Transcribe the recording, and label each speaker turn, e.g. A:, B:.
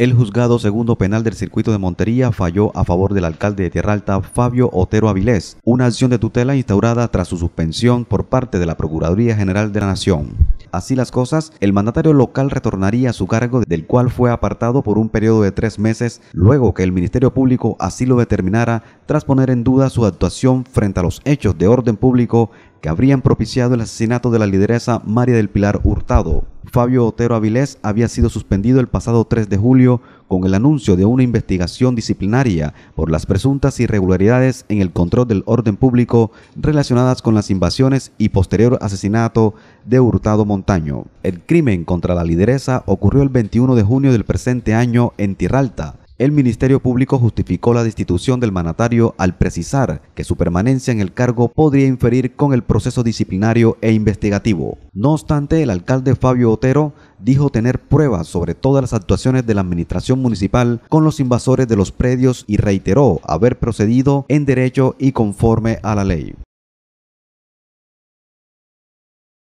A: El juzgado segundo penal del circuito de Montería falló a favor del alcalde de Tierra Fabio Otero Avilés, una acción de tutela instaurada tras su suspensión por parte de la Procuraduría General de la Nación. Así las cosas, el mandatario local retornaría a su cargo, del cual fue apartado por un periodo de tres meses, luego que el Ministerio Público así lo determinara, tras poner en duda su actuación frente a los hechos de orden público que habrían propiciado el asesinato de la lideresa María del Pilar Hurtado. Fabio Otero Avilés había sido suspendido el pasado 3 de julio con el anuncio de una investigación disciplinaria por las presuntas irregularidades en el control del orden público relacionadas con las invasiones y posterior asesinato de Hurtado Montaño. El crimen contra la lideresa ocurrió el 21 de junio del presente año en Tirralta. El Ministerio Público justificó la destitución del mandatario al precisar que su permanencia en el cargo podría inferir con el proceso disciplinario e investigativo. No obstante, el alcalde Fabio Otero dijo tener pruebas sobre todas las actuaciones de la administración municipal con los invasores de los predios y reiteró haber procedido en derecho y conforme a la ley.